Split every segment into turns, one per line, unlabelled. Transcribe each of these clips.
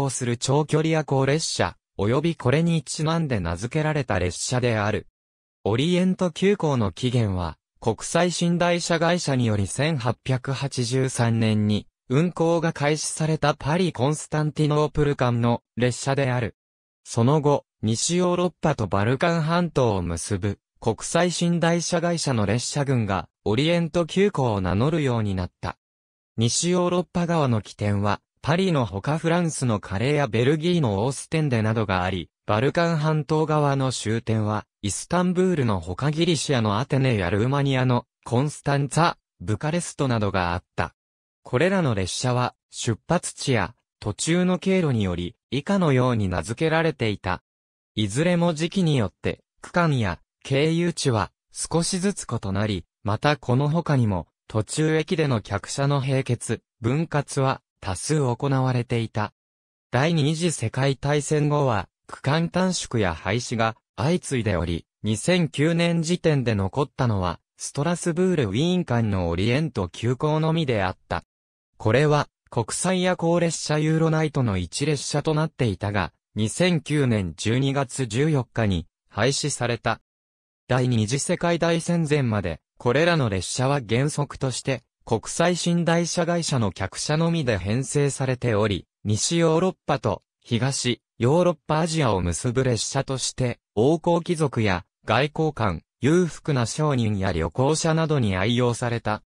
行する長距離夜行列車、及びこれに一万で名付けられた列車である。オリエント急行の起源は、国際寝台車会社により1883年に、運行が開始されたパリ・コンスタンティノープル間の列車である。その後、西ヨーロッパとバルカン半島を結ぶ国際寝台車会社の列車群がオリエント急行を名乗るようになった。西ヨーロッパ側の起点はパリの他フランスのカレーやベルギーのオーステンデなどがあり、バルカン半島側の終点は、イスタンブールの他ギリシアのアテネやルーマニアのコンスタンツァ、ブカレストなどがあった。これらの列車は、出発地や途中の経路により、以下のように名付けられていた。いずれも時期によって、区間や経由地は少しずつ異なり、またこの他にも、途中駅での客車の並結、分割は多数行われていた。第二次世界大戦後は、区間短縮や廃止が相次いでおり、2009年時点で残ったのは、ストラスブールウィーン間のオリエント急行のみであった。これは、国際夜行列車ユーロナイトの一列車となっていたが、2009年12月14日に廃止された。第二次世界大戦前まで、これらの列車は原則として、国際寝台車会社の客車のみで編成されており、西ヨーロッパと東ヨーロッパアジアを結ぶ列車として、王侯貴族や外交官、裕福な商人や旅行者などに愛用された。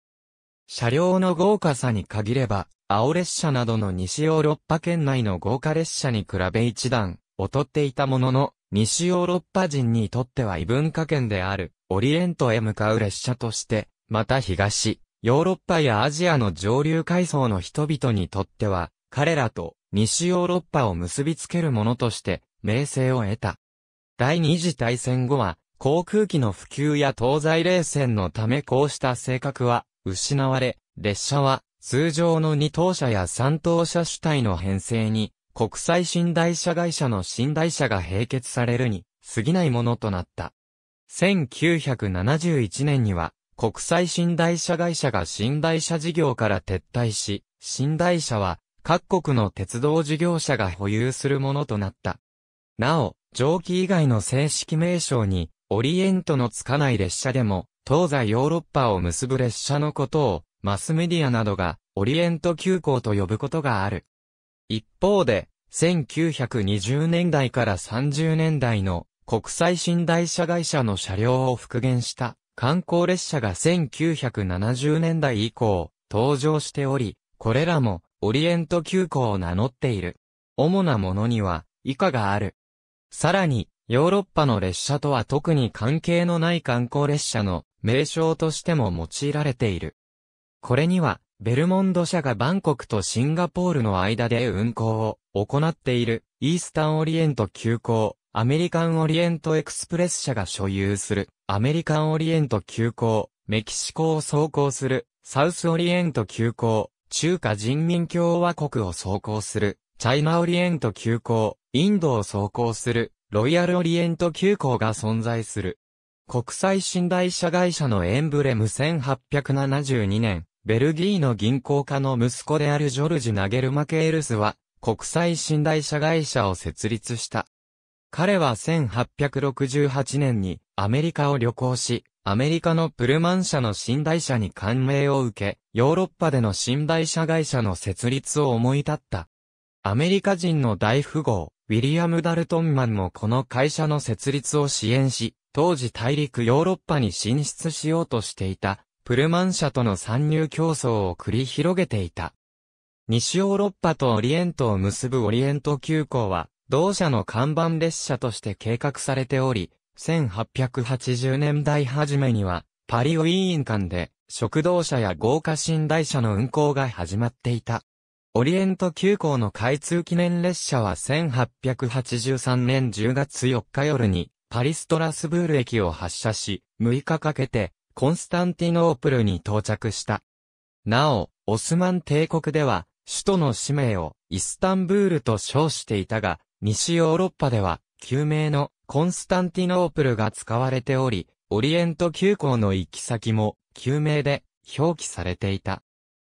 車両の豪華さに限れば、青列車などの西ヨーロッパ圏内の豪華列車に比べ一段、劣っていたものの、西ヨーロッパ人にとっては異文化圏である、オリエントへ向かう列車として、また東、ヨーロッパやアジアの上流階層の人々にとっては、彼らと西ヨーロッパを結びつけるものとして、名声を得た。第二次大戦後は、航空機の普及や東西冷戦のためこうした性格は失われ、列車は通常の二等車や三等車主体の編成に、国際寝台車会社の寝台車が併結されるに過ぎないものとなった。1971年には国際信頼者会社が信台車事業から撤退し、信台車は各国の鉄道事業者が保有するものとなった。なお、蒸気以外の正式名称に、オリエントのつかない列車でも、東西ヨーロッパを結ぶ列車のことを、マスメディアなどが、オリエント急行と呼ぶことがある。一方で、1920年代から30年代の国際信頼者会社の車両を復元した観光列車が1970年代以降、登場しており、これらも、オリエント急行を名乗っている。主なものには、以下がある。さらに、ヨーロッパの列車とは特に関係のない観光列車の名称としても用いられている。これには、ベルモンド社がバンコクとシンガポールの間で運行を行っている、イースタンオリエント急行、アメリカンオリエントエクスプレス社が所有する、アメリカンオリエント急行、メキシコを走行する、サウスオリエント急行、中華人民共和国を走行する、チャイナオリエント急行、インドを走行する、ロイヤルオリエント急行が存在する。国際信頼者会社のエンブレム1872年、ベルギーの銀行家の息子であるジョルジュ・ナゲルマケールスは、国際信頼者会社を設立した。彼は1868年にアメリカを旅行し、アメリカのプルマン社の寝台車に感銘を受け、ヨーロッパでの寝台車会社の設立を思い立った。アメリカ人の大富豪、ウィリアム・ダルトンマンもこの会社の設立を支援し、当時大陸ヨーロッパに進出しようとしていた、プルマン社との参入競争を繰り広げていた。西ヨーロッパとオリエントを結ぶオリエント急行は、同社の看板列車として計画されており、1880年代初めには、パリウィーン間で、食堂車や豪華寝台車の運行が始まっていた。オリエント急行の開通記念列車は1883年10月4日夜に、パリストラスブール駅を発車し、6日かけて、コンスタンティノープルに到着した。なお、オスマン帝国では、首都の使命をイスタンブールと称していたが、西ヨーロッパでは、旧名のコンスタンティノープルが使われており、オリエント急行の行き先も旧名で表記されていた。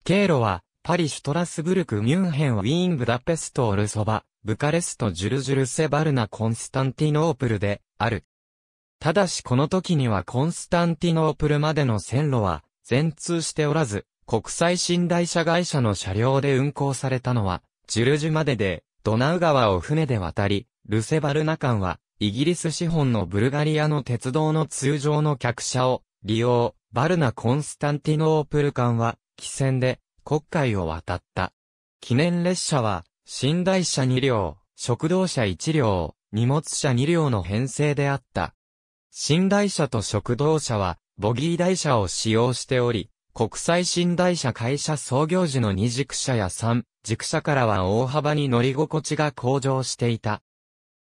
経路は、パリ、シュトラスブルク、ミュンヘン、ウィーン、ブダペスト、オルソバ、ブカレスト、ジュルジュルセバルナ、コンスタンティノープルで、ある。ただしこの時にはコンスタンティノープルまでの線路は、全通しておらず、国際寝台車会社の車両で運行されたのは、ジュルジュまでで、ドナウ川を船で渡り、ルセバルナ間は、イギリス資本のブルガリアの鉄道の通常の客車を利用、バルナ・コンスタンティノープル間は、汽船で、国会を渡った。記念列車は、寝台車2両、食堂車1両、荷物車2両の編成であった。寝台車と食堂車は、ボギー台車を使用しており、国際信台車会社創業時の二軸車や三軸車からは大幅に乗り心地が向上していた。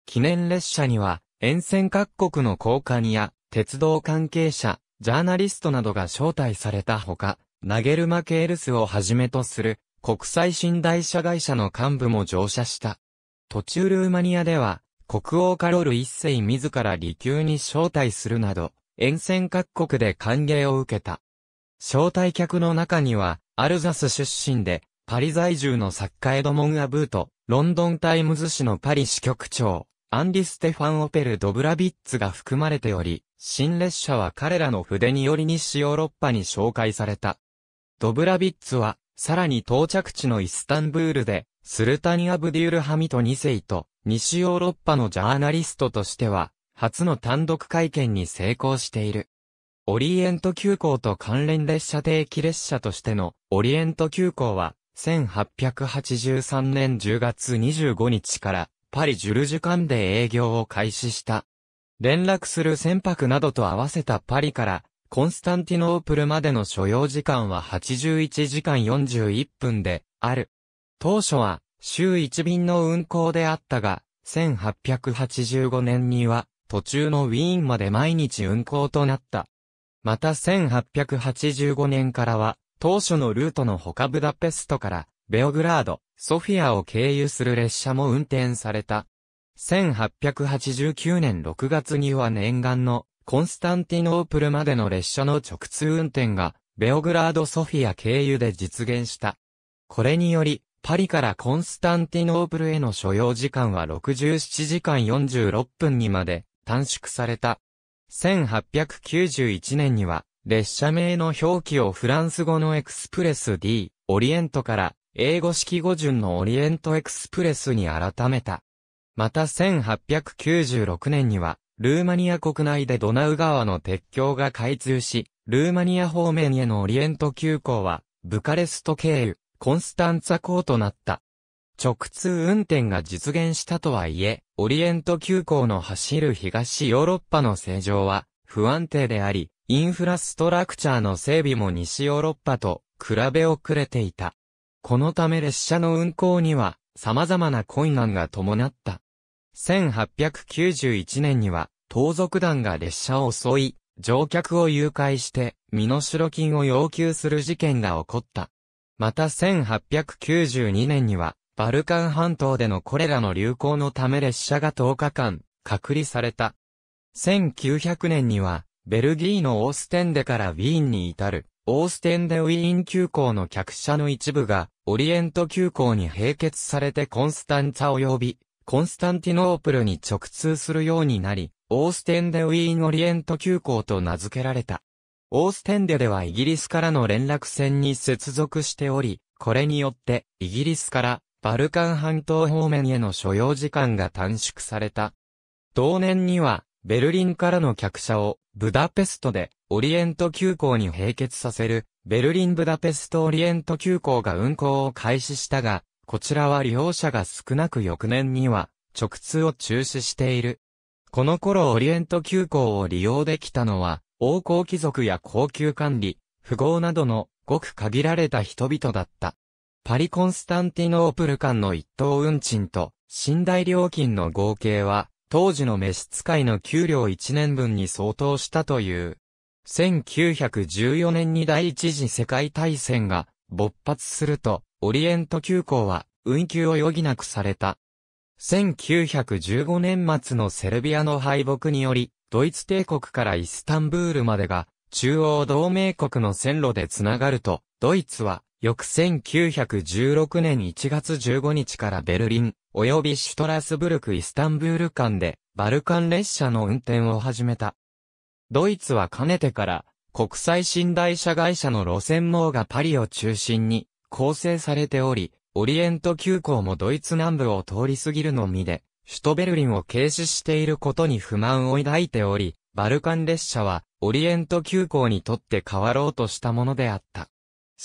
記念列車には、沿線各国の高官や、鉄道関係者、ジャーナリストなどが招待されたほか、ナゲルマ・ケールスをはじめとする、国際信台車会社の幹部も乗車した。途中ルーマニアでは、国王カロル一世自ら離宮に招待するなど、沿線各国で歓迎を受けた。招待客の中には、アルザス出身で、パリ在住の作家エドモン・アブート、ロンドンタイムズ紙のパリ支局長、アンリ・ステファン・オペル・ドブラビッツが含まれており、新列車は彼らの筆により西ヨーロッパに紹介された。ドブラビッツは、さらに到着地のイスタンブールで、スルタニア・ブデュール・ハミト2世と、西ヨーロッパのジャーナリストとしては、初の単独会見に成功している。オリエント急行と関連列車定期列車としてのオリエント急行は、1883年10月25日からパリ・ジュルジュ間で営業を開始した。連絡する船舶などと合わせたパリからコンスタンティノープルまでの所要時間は81時間41分である。当初は週1便の運行であったが、1885年には途中のウィーンまで毎日運行となった。また1885年からは、当初のルートのほかブダペストから、ベオグラード、ソフィアを経由する列車も運転された。1889年6月には念願のコンスタンティノープルまでの列車の直通運転が、ベオグラード・ソフィア経由で実現した。これにより、パリからコンスタンティノープルへの所要時間は67時間46分にまで短縮された。1891年には、列車名の表記をフランス語のエクスプレス D、オリエントから、英語式語順のオリエントエクスプレスに改めた。また1896年には、ルーマニア国内でドナウ川の鉄橋が開通し、ルーマニア方面へのオリエント急行は、ブカレスト経由、コンスタンツァ港となった。直通運転が実現したとはいえ、オリエント急行の走る東ヨーロッパの正常は不安定であり、インフラストラクチャーの整備も西ヨーロッパと比べ遅れていた。このため列車の運行には様々な困難が伴った。1891年には盗賊団が列車を襲い、乗客を誘拐して身代金を要求する事件が起こった。また1892年にはバルカン半島でのこれらの流行のため列車が10日間、隔離された。1900年には、ベルギーのオーステンデからウィーンに至る、オーステンデウィーン急行の客車の一部が、オリエント急行に併結されてコンスタンツァ及び、コンスタンティノープルに直通するようになり、オーステンデウィーンオリエント急行と名付けられた。オーステンデではイギリスからの連絡船に接続しており、これによって、イギリスからバルカン半島方面への所要時間が短縮された。同年には、ベルリンからの客車をブダペストでオリエント急行に並結させるベルリン・ブダペスト・オリエント急行が運行を開始したが、こちらは利用者が少なく翌年には直通を中止している。この頃オリエント急行を利用できたのは、王公貴族や高級管理、富豪などのごく限られた人々だった。パリ・コンスタンティノープル間の一等運賃と、寝台料金の合計は、当時の召使いの給料1年分に相当したという。1914年に第一次世界大戦が勃発すると、オリエント急行は運休を余儀なくされた。1915年末のセルビアの敗北により、ドイツ帝国からイスタンブールまでが、中央同盟国の線路でつながると、ドイツは翌1916年1月15日からベルリン、及びシュトラスブルク・イスタンブール間で、バルカン列車の運転を始めた。ドイツはかねてから、国際寝台車会社の路線網がパリを中心に構成されており、オリエント急行もドイツ南部を通り過ぎるのみで、首都ベルリンを軽視していることに不満を抱いており、バルカン列車はオリエント急行にとって変わろうとしたものであった。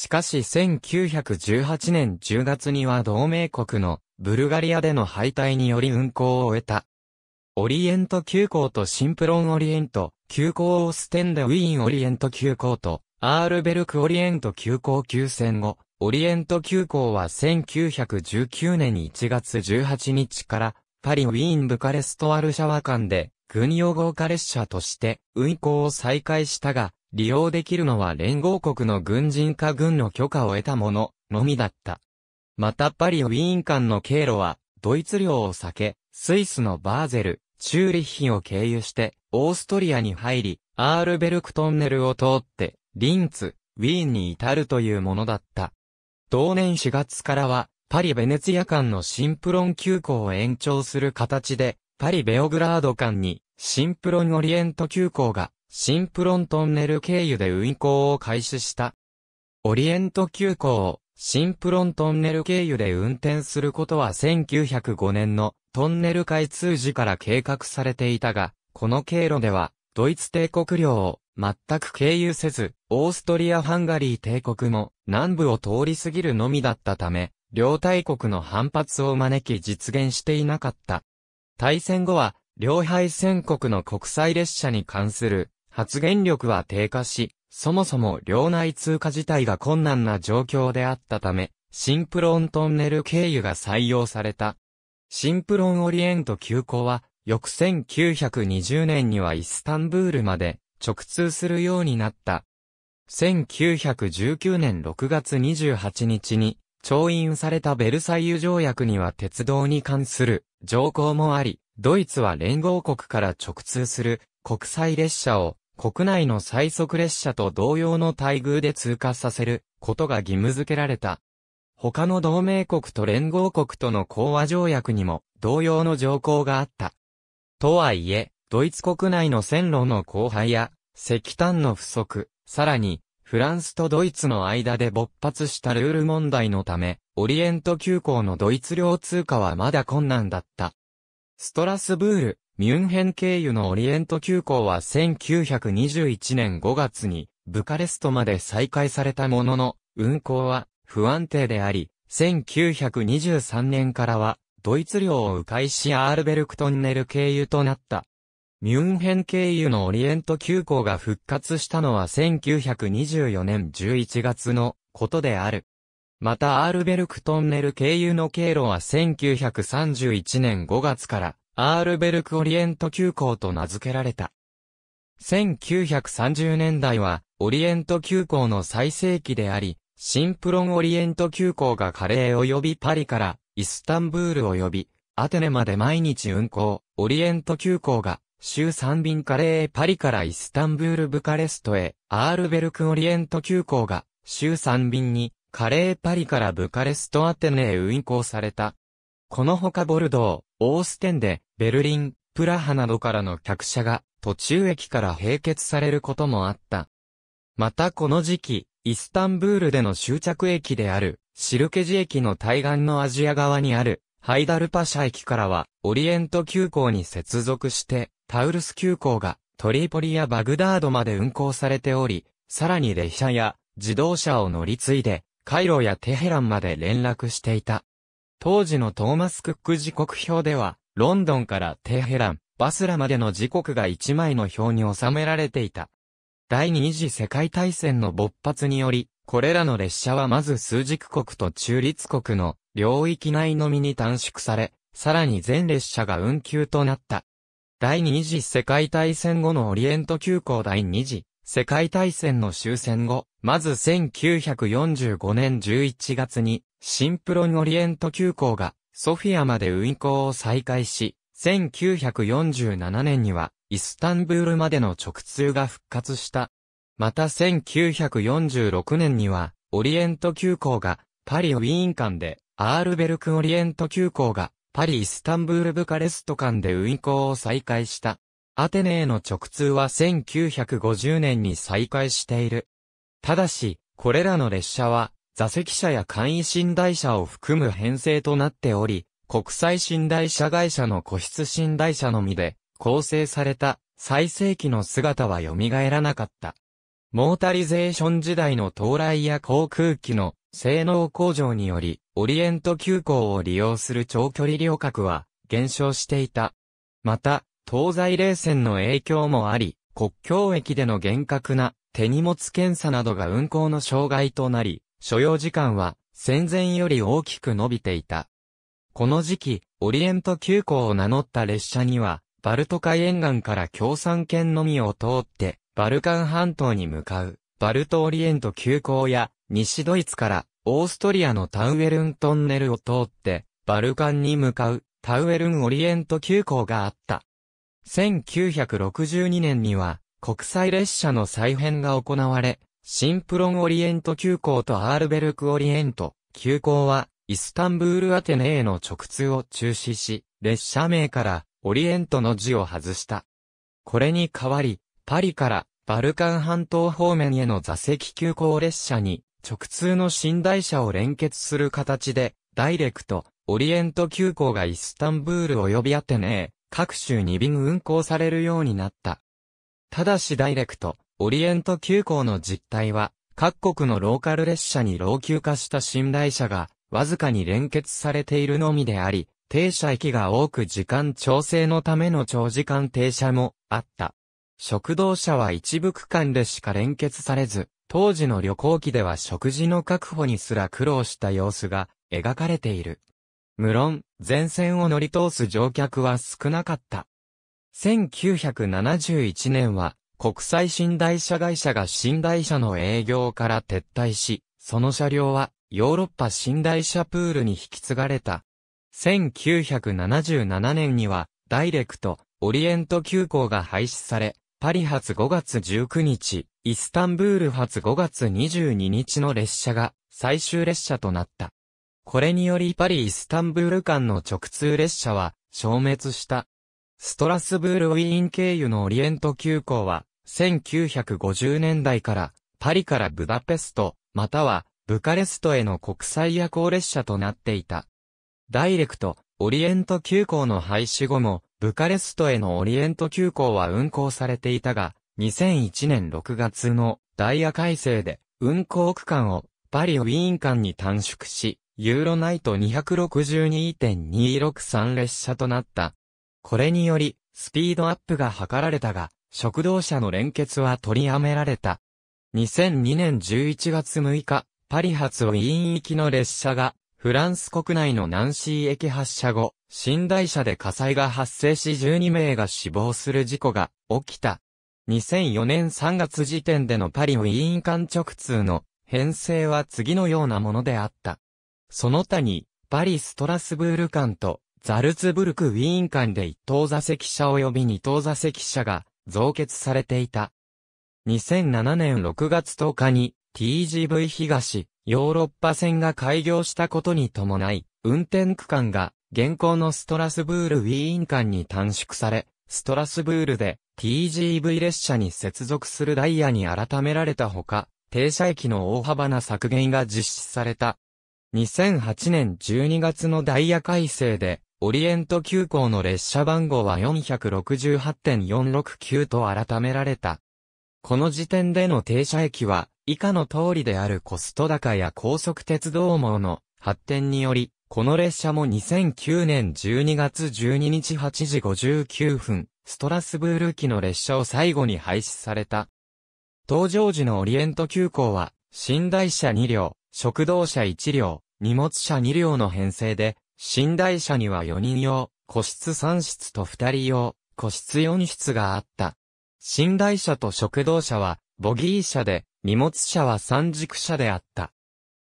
しかし1918年10月には同盟国のブルガリアでの敗退により運行を終えた。オリエント急行とシンプロンオリエント、急行オーステンでウィーンオリエント急行と、アールベルクオリエント急行休戦後、オリエント急行は1919年1月18日から、パリウィーンブカレストワルシャワ間で、軍用豪華列車として運行を再開したが、利用できるのは連合国の軍人か軍の許可を得たもの、のみだった。またパリウィーン間の経路は、ドイツ領を避け、スイスのバーゼル、チューリッヒを経由して、オーストリアに入り、アールベルクトンネルを通って、リンツ、ウィーンに至るというものだった。同年4月からは、パリ・ベネツィア間のシンプロン急行を延長する形で、パリ・ベオグラード間に、シンプロン・オリエント急行がシンプロントンネル経由で運行を開始した。オリエント急行をンプロントンネル経由で運転することは1905年のトンネル開通時から計画されていたが、この経路ではドイツ帝国領を全く経由せず、オーストリア・ハンガリー帝国も南部を通り過ぎるのみだったため、両大国の反発を招き実現していなかった。大戦後は、両敗戦国の国際列車に関する発言力は低下し、そもそも領内通過自体が困難な状況であったため、シンプロントンネル経由が採用された。シンプロンオリエント急行は、翌1920年にはイスタンブールまで直通するようになった。1919年6月28日に、調印されたベルサイユ条約には鉄道に関する条項もあり、ドイツは連合国から直通する国際列車を国内の最速列車と同様の待遇で通過させることが義務付けられた。他の同盟国と連合国との講和条約にも同様の条項があった。とはいえ、ドイツ国内の線路の荒廃や石炭の不足、さらにフランスとドイツの間で勃発したルール問題のため、オリエント急行のドイツ領通過はまだ困難だった。ストラスブール、ミュンヘン経由のオリエント急行は1921年5月にブカレストまで再開されたものの、運行は不安定であり、1923年からはドイツ領を迂回しアールベルクトンネル経由となった。ミュンヘン経由のオリエント急行が復活したのは1924年11月のことである。またアールベルクトンネル経由の経路は1931年5月からアールベルクオリエント急行と名付けられた。1930年代は、オリエント急行の最盛期であり、シンプロンオリエント急行がカレー及びパリから、イスタンブール及び、アテネまで毎日運行、オリエント急行が、週3便カレーパリからイスタンブールブカレストへ、アールベルクオリエント急行が、週3便に、カレーパリからブカレストアテネへ運行された。このほかボルドー、オーステンで、ベルリン、プラハなどからの客車が途中駅から並結されることもあった。またこの時期、イスタンブールでの終着駅である、シルケジ駅の対岸のアジア側にある、ハイダルパシャ駅からは、オリエント急行に接続して、タウルス急行が、トリポリやバグダードまで運行されており、さらに列車や自動車を乗り継いで、カイロやテヘランまで連絡していた。当時のトーマス・クック時刻表では、ロンドンからテヘラン、バスラまでの時刻が1枚の表に収められていた。第二次世界大戦の勃発により、これらの列車はまず枢軸国と中立国の領域内のみに短縮され、さらに全列車が運休となった。第二次世界大戦後のオリエント急行第二次世界大戦の終戦後、まず1945年11月に、シンプロンオリエント急行がソフィアまで運行を再開し、1947年にはイスタンブールまでの直通が復活した。また1946年にはオリエント急行がパリウィーン間で、アールベルクオリエント急行がパリイスタンブールブカレスト間で運行を再開した。アテネへの直通は1950年に再開している。ただし、これらの列車は、座席車や簡易寝台車を含む編成となっており、国際寝台車会社の個室寝台車のみで、構成された、最盛期の姿は蘇らなかった。モータリゼーション時代の到来や航空機の性能向上により、オリエント急行を利用する長距離旅客は減少していた。また、東西冷戦の影響もあり、国境駅での厳格な手荷物検査などが運行の障害となり、所要時間は戦前より大きく伸びていた。この時期、オリエント急行を名乗った列車には、バルト海沿岸から共産圏のみを通って、バルカン半島に向かう、バルトオリエント急行や、西ドイツから、オーストリアのタウエルントンネルを通って、バルカンに向かう、タウエルンオリエント急行があった。1962年には、国際列車の再編が行われ、シンプロンオリエント急行とアールベルクオリエント急行は、イスタンブールアテネへの直通を中止し、列車名からオリエントの字を外した。これに代わり、パリからバルカン半島方面への座席急行列車に直通の寝台車を連結する形で、ダイレクト、オリエント急行がイスタンブール及びアテネへ各州2便運行されるようになった。ただしダイレクト、オリエント急行の実態は、各国のローカル列車に老朽化した寝台車が、わずかに連結されているのみであり、停車駅が多く時間調整のための長時間停車もあった。食堂車は一部区間でしか連結されず、当時の旅行機では食事の確保にすら苦労した様子が描かれている。無論、前線を乗り通す乗客は少なかった。1971年は、国際寝台車会社が寝台車の営業から撤退し、その車両は、ヨーロッパ寝台車プールに引き継がれた。1977年には、ダイレクト、オリエント急行が廃止され、パリ発5月19日、イスタンブール発5月22日の列車が最終列車となった。これによりパリ・イスタンブール間の直通列車は消滅した。ストラスブール・ウィーン経由のオリエント急行は、1950年代からパリからブダペスト、またはブカレストへの国際夜行列車となっていた。ダイレクト、オリエント急行の廃止後も、ブカレストへのオリエント急行は運行されていたが、2001年6月のダイヤ改正で運行区間をパリ・ウィーン間に短縮し、ユーロナイト262.263列車となった。これにより、スピードアップが図られたが、食堂車の連結は取りやめられた。2002年11月6日、パリ発ウィーン行きの列車が、フランス国内のナンシー駅発車後、寝台車で火災が発生し12名が死亡する事故が起きた。2004年3月時点でのパリウィーン間直通の編成は次のようなものであった。その他に、パリ・ストラスブール間と、ザルツブルク・ウィーン間で一等座席車及び二等座席車が増結されていた。2007年6月10日に TGV 東ヨーロッパ線が開業したことに伴い、運転区間が現行のストラスブール・ウィーン間に短縮され、ストラスブールで TGV 列車に接続するダイヤに改められたほか、停車駅の大幅な削減が実施された。2008年12月のダイヤ改正で、オリエント急行の列車番号は468.469と改められた。この時点での停車駅は、以下の通りであるコスト高や高速鉄道網の発展により、この列車も2009年12月12日8時59分、ストラスブール機の列車を最後に廃止された。搭乗時のオリエント急行は、寝台車2両、食堂車1両、荷物車2両の編成で、寝台車には4人用、個室3室と2人用、個室4室があった。寝台車と食堂車は、ボギー車で、荷物車は三軸車であった。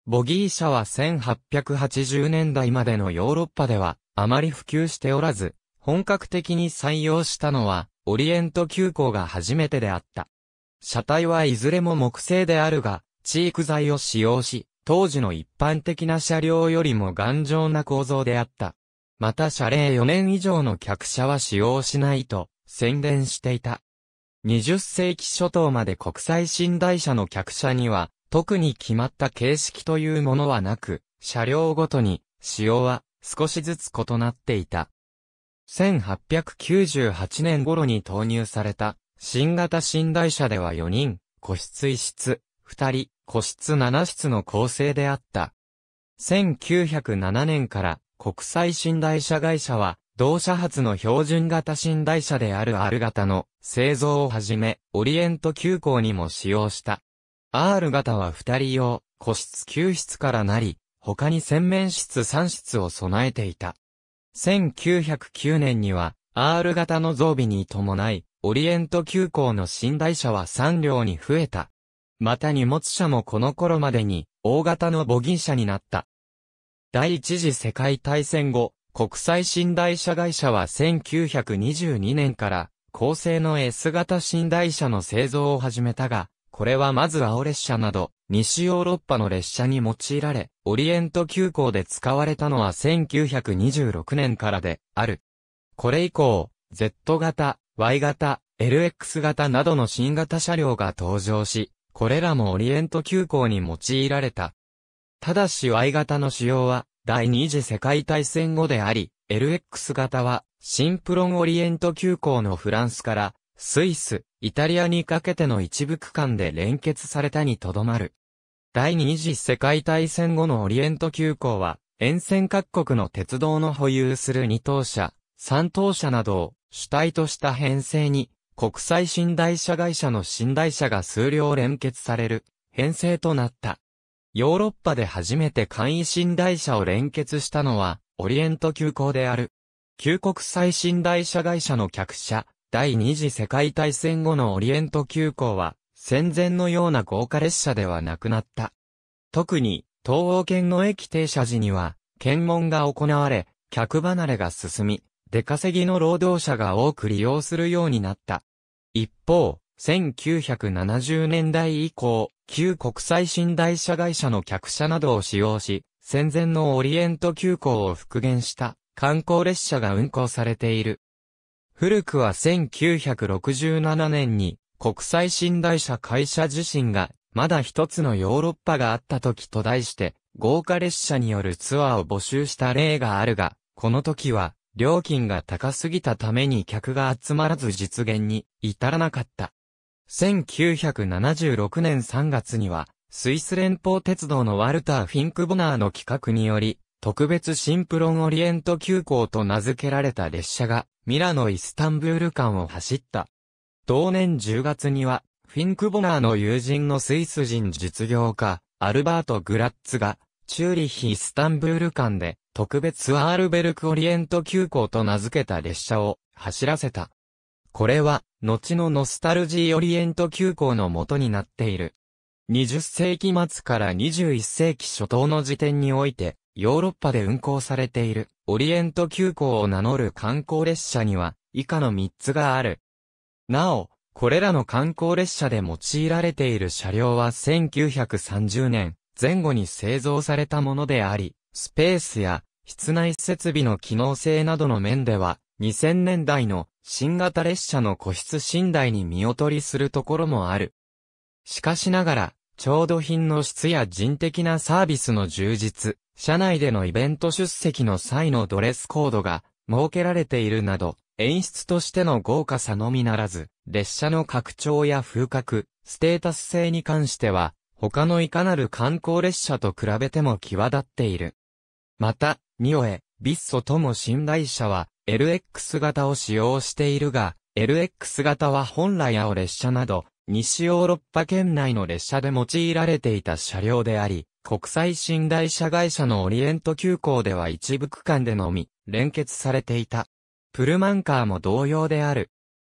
ボギー車は1880年代までのヨーロッパでは、あまり普及しておらず、本格的に採用したのは、オリエント急行が初めてであった。車体はいずれも木製であるが、チーク材を使用し、当時の一般的な車両よりも頑丈な構造であった。また車齢4年以上の客車は使用しないと宣伝していた。20世紀初頭まで国際寝台車の客車には特に決まった形式というものはなく、車両ごとに使用は少しずつ異なっていた。1898年頃に投入された新型寝台車では4人、個室一室、二人、個室7室の構成であった。1907年から国際寝台車会社は、同社発の標準型寝台車である R 型の製造をはじめ、オリエント急行にも使用した。R 型は二人用、個室9室からなり、他に洗面室3室を備えていた。1909年には、R 型の増備に伴い、オリエント急行の寝台車は3両に増えた。また荷物車もこの頃までに、大型のボギー車になった。第一次世界大戦後、国際寝台車会社は1922年から、高性能 S 型寝台車の製造を始めたが、これはまず青列車など、西ヨーロッパの列車に用いられ、オリエント急行で使われたのは1926年からで、ある。これ以降、Z 型、Y 型、LX 型などの新型車両が登場し、これらもオリエント急行に用いられた。ただし Y 型の使用は、第二次世界大戦後であり、LX 型は、シンプロンオリエント急行のフランスから、スイス、イタリアにかけての一部区間で連結されたにとどまる。第二次世界大戦後のオリエント急行は、沿線各国の鉄道の保有する二等車、三等車などを主体とした編成に国際信頼者会社の信頼者が数量連結される編成となった。ヨーロッパで初めて簡易信台車を連結したのは、オリエント急行である。旧国際信台車会社の客車、第二次世界大戦後のオリエント急行は、戦前のような豪華列車ではなくなった。特に、東欧圏の駅停車時には、検問が行われ、客離れが進み、出稼ぎの労働者が多く利用するようになった。一方、1970年代以降、旧国際寝台車会社の客車などを使用し、戦前のオリエント急行を復元した観光列車が運行されている。古くは1967年に国際寝台車会社自身がまだ一つのヨーロッパがあった時と題して豪華列車によるツアーを募集した例があるが、この時は料金が高すぎたために客が集まらず実現に至らなかった。1976年3月には、スイス連邦鉄道のワルター・フィンクボナーの企画により、特別シンプロンオリエント急行と名付けられた列車が、ミラノ・イスタンブール間を走った。同年10月には、フィンクボナーの友人のスイス人実業家、アルバート・グラッツが、チューリヒ・イスタンブール間で、特別アールベルクオリエント急行と名付けた列車を走らせた。これは、後のノスタルジーオリエント急行の元になっている。20世紀末から21世紀初頭の時点において、ヨーロッパで運行されている、オリエント急行を名乗る観光列車には、以下の3つがある。なお、これらの観光列車で用いられている車両は1930年前後に製造されたものであり、スペースや室内設備の機能性などの面では、2000年代の新型列車の個室寝台に見劣りするところもある。しかしながら、調度品の質や人的なサービスの充実、車内でのイベント出席の際のドレスコードが設けられているなど、演出としての豪華さのみならず、列車の拡張や風格、ステータス性に関しては、他のいかなる観光列車と比べても際立っている。また、ニオエ、ビッソとも信頼者は、LX 型を使用しているが、LX 型は本来青列車など、西ヨーロッパ圏内の列車で用いられていた車両であり、国際寝台車会社のオリエント急行では一部区間でのみ、連結されていた。プルマンカーも同様である。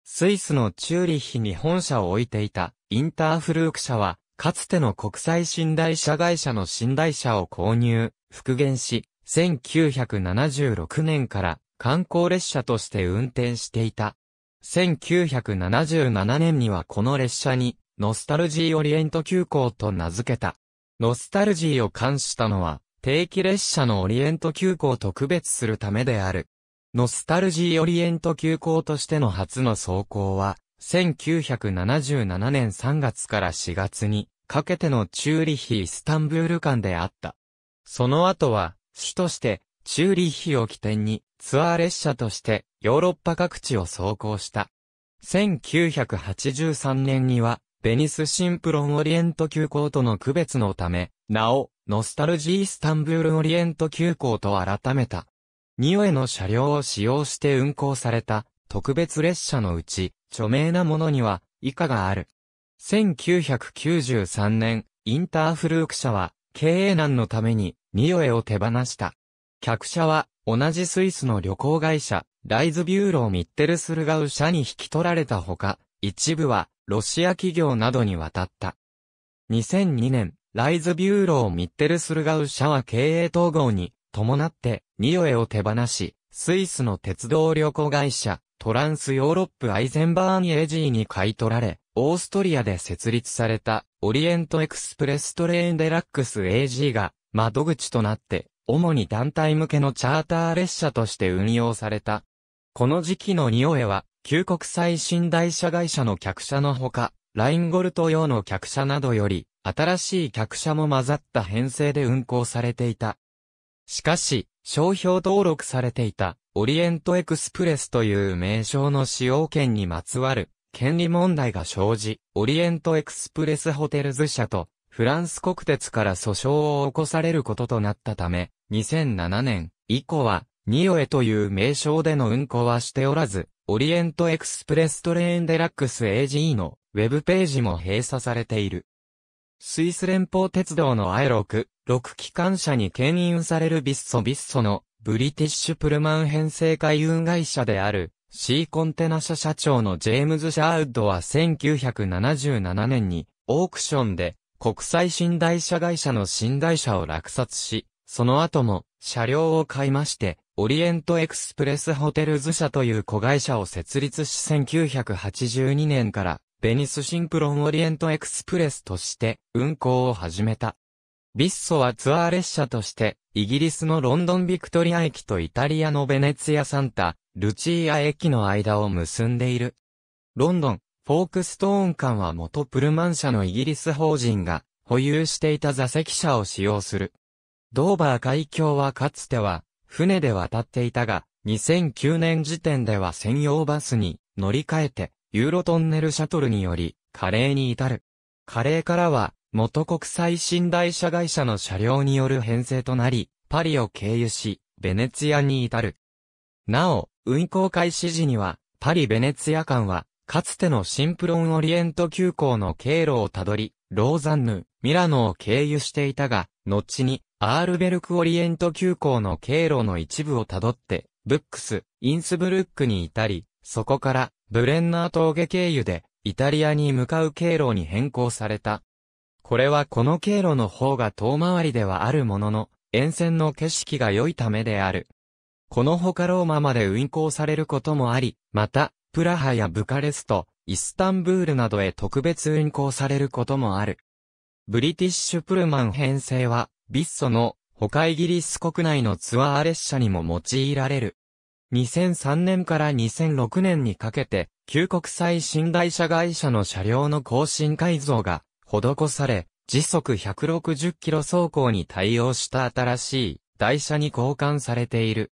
スイスのチューリッヒに本社を置いていた、インターフルーク社は、かつての国際寝台車会社の寝台車を購入、復元し、1976年から観光列車として運転していた。1977年にはこの列車に、ノスタルジーオリエント急行と名付けた。ノスタルジーを冠したのは、定期列車のオリエント急行と区別するためである。ノスタルジーオリエント急行としての初の走行は、1977年3月から4月にかけてのチューリヒ・イスタンブール間であった。その後は、主として、チューリッヒを起点にツアー列車としてヨーロッパ各地を走行した。1983年には、ベニスシンプロンオリエント急行との区別のため、名を、ノスタルジースタンブールオリエント急行と改めた。ニオエの車両を使用して運行された特別列車のうち、著名なものには以下がある。1993年、インターフルーク社は経営難のために、ニオエを手放した。客車は、同じスイスの旅行会社、ライズビューロー・ミッテルスルガウ社に引き取られたほか、一部は、ロシア企業などに渡った。2002年、ライズビューロー・ミッテルスルガウ社は経営統合に、伴って、ニオエを手放し、スイスの鉄道旅行会社、トランスヨーロップアイゼンバーンエージーに買い取られ、オーストリアで設立されたオリエントエクスプレストレインデラックス AG が窓口となって、主に団体向けのチャーター列車として運用された。この時期のニオエは、旧国際新台車会社の客車のほか、ラインゴルト用の客車などより、新しい客車も混ざった編成で運行されていた。しかし、商標登録されていた、オリエントエクスプレスという名称の使用権にまつわる、権利問題が生じ、オリエントエクスプレスホテルズ社と、フランス国鉄から訴訟を起こされることとなったため、2007年以降は、ニオエという名称での運行はしておらず、オリエントエクスプレストレーンデラックス AG のウェブページも閉鎖されている。スイス連邦鉄道の I6、6機関車に牽引されるビッソビッソのブリティッシュプルマン編成海運会社である C コンテナ社社長のジェームズ・シャーウッドは1977年にオークションで国際寝台車会社の寝台車を落札し、その後も車両を買いまして、オリエントエクスプレスホテルズ社という子会社を設立し1982年からベニスシンプロンオリエントエクスプレスとして運行を始めた。ビッソはツアー列車として、イギリスのロンドンビクトリア駅とイタリアのベネツィアサンタ、ルチーア駅の間を結んでいる。ロンドン、フォークストーン間は元プルマン社のイギリス法人が保有していた座席車を使用する。ドーバー海峡はかつては船で渡っていたが、2009年時点では専用バスに乗り換えてユーロトンネルシャトルによりカレーに至る。カレーからは元国際寝台車会社の車両による編成となり、パリを経由し、ベネツィアに至る。なお、運行開始時には、パリ・ベネツィア間は、かつてのシンプロン・オリエント急行の経路をたどり、ローザンヌ、ミラノを経由していたが、後に、アールベルク・オリエント急行の経路の一部をたどって、ブックス、インスブルックに至り、そこから、ブレンナー峠経由で、イタリアに向かう経路に変更された。これはこの経路の方が遠回りではあるものの、沿線の景色が良いためである。この他ローマまで運行されることもあり、また、プラハやブカレスト、イスタンブールなどへ特別運行されることもある。ブリティッシュプルマン編成は、ビッソの他イギリス国内のツアー列車にも用いられる。2003年から2006年にかけて、旧国際寝台車会社の車両の更新改造が施され、時速160キロ走行に対応した新しい台車に交換されている。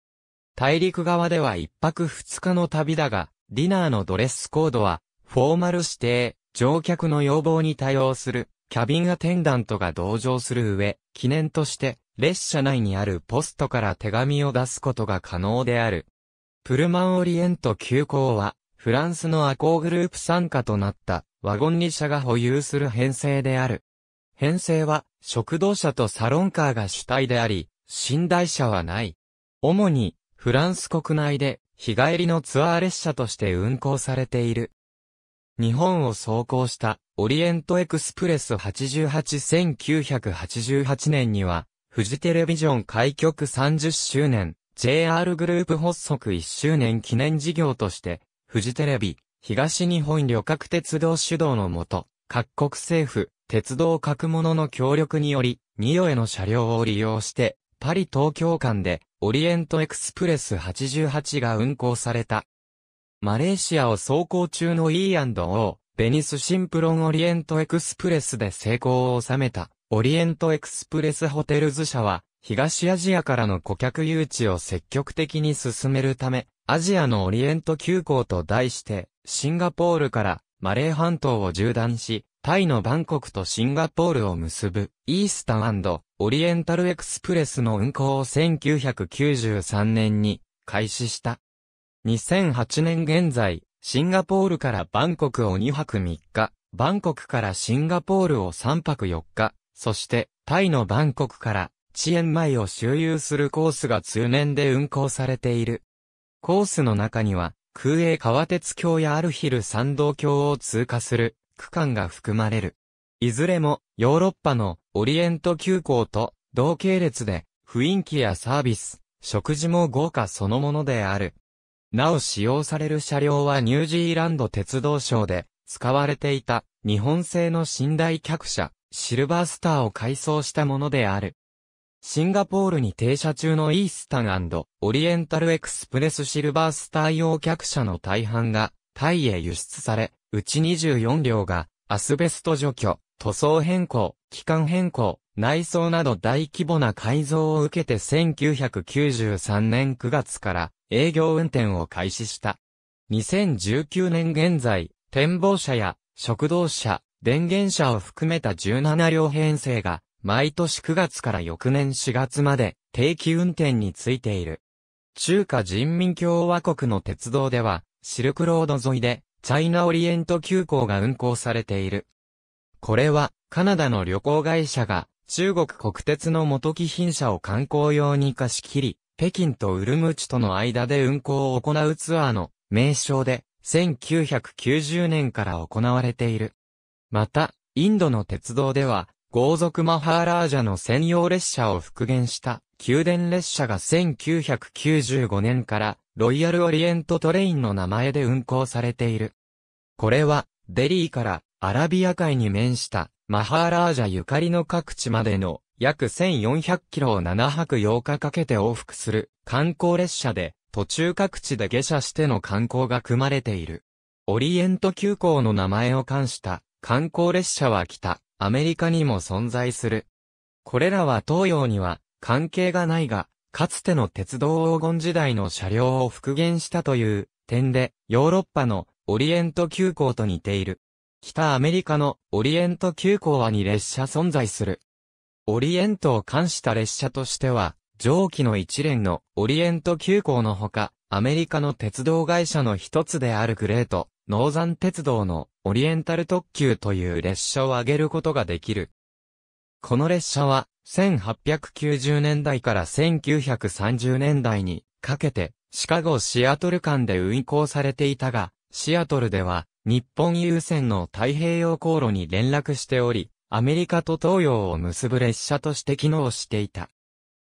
大陸側では一泊二日の旅だが、ディナーのドレスコードは、フォーマル指定、乗客の要望に対応する、キャビンアテンダントが同乗する上、記念として、列車内にあるポストから手紙を出すことが可能である。プルマンオリエント急行は、フランスのアコーグループ参加となった、ワゴン2社が保有する編成である。編成は、食堂車とサロンカーが主体であり、寝台車はない。主に、フランス国内で日帰りのツアー列車として運行されている。日本を走行したオリエントエクスプレス881988年には、フジテレビジョン開局30周年、JR グループ発足1周年記念事業として、フジテレビ、東日本旅客鉄道主導のもと、各国政府、鉄道各物の協力により、ニオへの車両を利用して、パリ東京間でオリエントエクスプレス88が運行された。マレーシアを走行中の E&O、ベニスシンプロンオリエントエクスプレスで成功を収めた、オリエントエクスプレスホテルズ社は、東アジアからの顧客誘致を積極的に進めるため、アジアのオリエント急行と題して、シンガポールからマレー半島を縦断し、タイのバンコクとシンガポールを結ぶ、イースタンオリエンタルエクスプレスの運行を1993年に開始した。2008年現在、シンガポールからバンコクを2泊3日、バンコクからシンガポールを3泊4日、そしてタイのバンコクから遅延前を周遊するコースが通年で運行されている。コースの中には、空営川鉄橋やアルヒル山道橋を通過する区間が含まれる。いずれもヨーロッパのオリエント急行と同系列で雰囲気やサービス、食事も豪華そのものである。なお使用される車両はニュージーランド鉄道省で使われていた日本製の寝台客車、シルバースターを改装したものである。シンガポールに停車中のイースタンオリエンタルエクスプレスシルバースター用客車の大半がタイへ輸出され、うち24両が、アスベスト除去、塗装変更、機関変更、内装など大規模な改造を受けて1993年9月から営業運転を開始した。2019年現在、展望車や食堂車、電源車を含めた17両編成が、毎年9月から翌年4月まで定期運転についている。中華人民共和国の鉄道では、シルクロード沿いでチャイナオリエント急行が運行されている。これは、カナダの旅行会社が、中国国鉄の元貴賓車を観光用に貸し切り、北京とウルムチとの間で運行を行うツアーの名称で、1990年から行われている。また、インドの鉄道では、豪族マハーラージャの専用列車を復元した宮殿列車が1995年からロイヤルオリエントトレインの名前で運行されている。これは、デリーからアラビア海に面したマハーラージャゆかりの各地までの約1400キロを7泊8日かけて往復する観光列車で途中各地で下車しての観光が組まれている。オリエント急行の名前を冠した観光列車は北アメリカにも存在する。これらは東洋には関係がないが、かつての鉄道黄金時代の車両を復元したという点で、ヨーロッパのオリエント急行と似ている。北アメリカのオリエント急行はに列車存在する。オリエントを冠した列車としては、上記の一連のオリエント急行のほか、アメリカの鉄道会社の一つであるグレート、ノーザン鉄道のオリエンタル特急という列車を挙げることができる。この列車は1890年代から1930年代にかけてシカゴ・シアトル間で運行されていたが、シアトルでは日本優先の太平洋航路に連絡しており、アメリカと東洋を結ぶ列車として機能していた。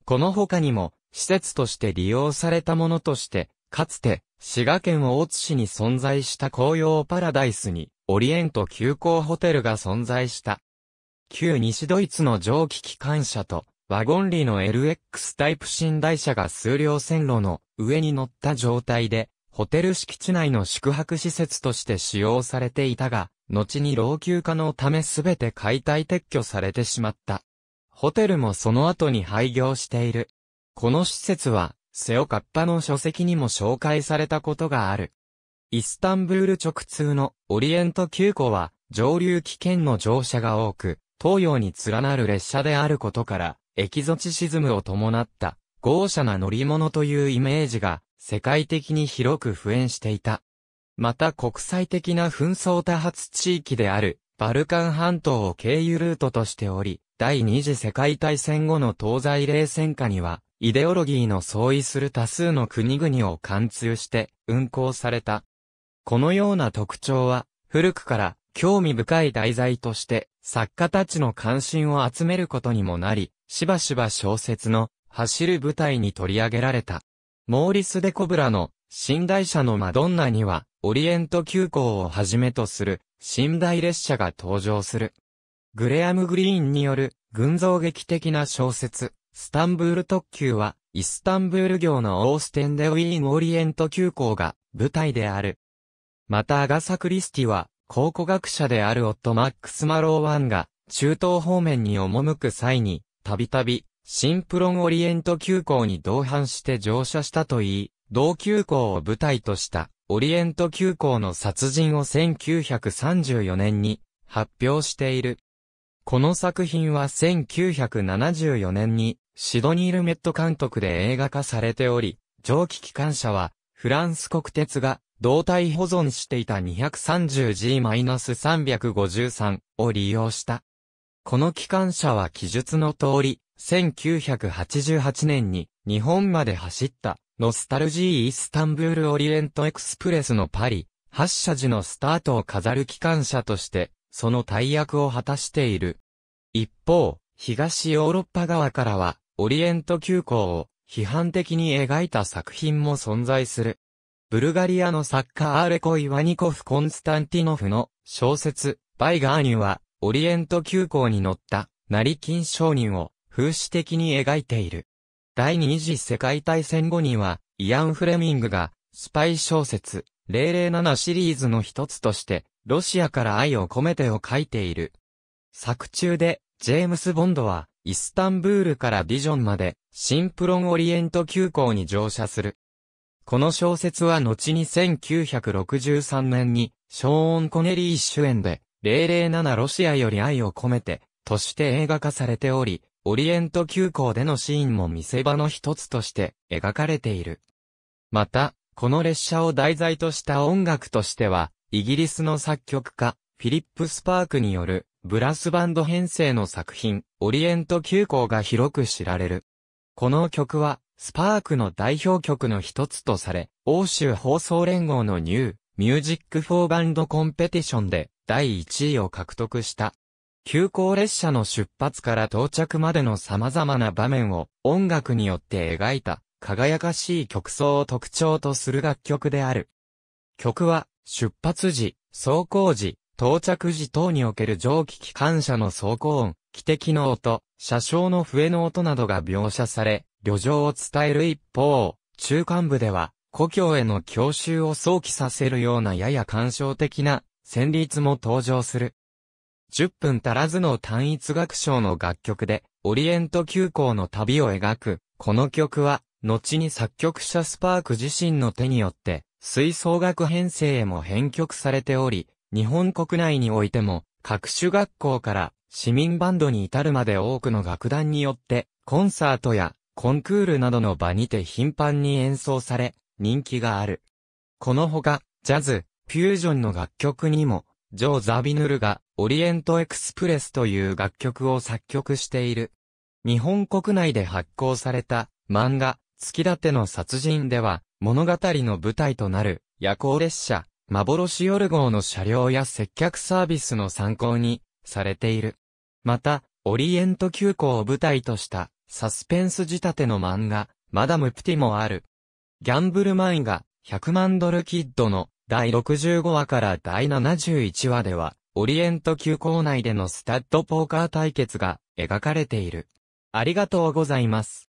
この他にも、施設として利用されたものとして、かつて、滋賀県大津市に存在した紅葉パラダイスに、オリエント急行ホテルが存在した。旧西ドイツの蒸気機関車と、ワゴンーの LX タイプ寝台車が数両線路の上に乗った状態で、ホテル敷地内の宿泊施設として使用されていたが、後に老朽化のためすべて解体撤去されてしまった。ホテルもその後に廃業している。この施設は、セオカッパの書籍にも紹介されたことがある。イスタンブール直通のオリエント急行は、上流危険の乗車が多く、東洋に連なる列車であることから、エキゾチシズムを伴った豪奢な乗り物というイメージが世界的に広く普遍していた。また国際的な紛争多発地域であるバルカン半島を経由ルートとしており、第二次世界大戦後の東西冷戦下には、イデオロギーの相違する多数の国々を貫通して運行された。このような特徴は、古くから興味深い題材として作家たちの関心を集めることにもなり、しばしば小説の走る舞台に取り上げられた。モーリス・デ・コブラの寝台車のマドンナには、オリエント急行をはじめとする寝台列車が登場する。グレアム・グリーンによる群像劇的な小説、スタンブール特急は、イスタンブール行のオーステンデ・ウィーン・オリエント急行が舞台である。またアガサ・クリスティは、考古学者である夫マックス・マローワンが、中東方面に赴く際に、たびたび、新プロンオリエント急行に同伴して乗車したといい、同急行を舞台とした、オリエント急行の殺人を1934年に発表している。この作品は1974年にシドニー・ルメット監督で映画化されており、蒸気機関車はフランス国鉄が胴体保存していた 230G-353 を利用した。この機関車は記述の通り、1988年に日本まで走ったノスタルジーイスタンブールオリエントエクスプレスのパリ、発車時のスタートを飾る機関車として、その大役を果たしている。一方、東ヨーロッパ側からは、オリエント急行を批判的に描いた作品も存在する。ブルガリアの作家アーレコ・イワニコフ・コンスタンティノフの小説、バイガーニュは、オリエント急行に乗った、成金商人を、風刺的に描いている。第二次世界大戦後には、イアン・フレミングが、スパイ小説、007シリーズの一つとして、ロシアから愛を込めてを書いている。作中で、ジェームス・ボンドは、イスタンブールからディジョンまで、シンプロン・オリエント急行に乗車する。この小説は後に1963年に、ショーン・コネリー主演で、007ロシアより愛を込めて、として映画化されており、オリエント急行でのシーンも見せ場の一つとして描かれている。また、この列車を題材とした音楽としては、イギリスの作曲家、フィリップ・スパークによる、ブラスバンド編成の作品、オリエント急行が広く知られる。この曲は、スパークの代表曲の一つとされ、欧州放送連合のニュー、ミュージックフォーバンドコンペティションで第1位を獲得した。急行列車の出発から到着までの様々な場面を音楽によって描いた輝かしい曲奏を特徴とする楽曲である。曲は出発時、走行時、到着時等における蒸気機関車の走行音、汽笛の音、車掌の笛の音などが描写され、旅情を伝える一方、中間部では、故郷への郷愁を想起させるようなやや感傷的な旋律も登場する。10分足らずの単一楽章の楽曲で、オリエント急行の旅を描く、この曲は、後に作曲者スパーク自身の手によって、吹奏楽編成へも編曲されており、日本国内においても、各種学校から市民バンドに至るまで多くの楽団によって、コンサートやコンクールなどの場にて頻繁に演奏され、人気がある。このほか、ジャズ、フュージョンの楽曲にも、ジョー・ザビヌルが、オリエント・エクスプレスという楽曲を作曲している。日本国内で発行された、漫画、月立ての殺人では、物語の舞台となる、夜行列車、幻夜号の車両や接客サービスの参考に、されている。また、オリエント急行を舞台とした、サスペンス仕立ての漫画、マダムプティもある。ギャンブル漫画、100万ドルキッドの第65話から第71話では、オリエント急行内でのスタッドポーカー対決が描かれている。ありがとうございます。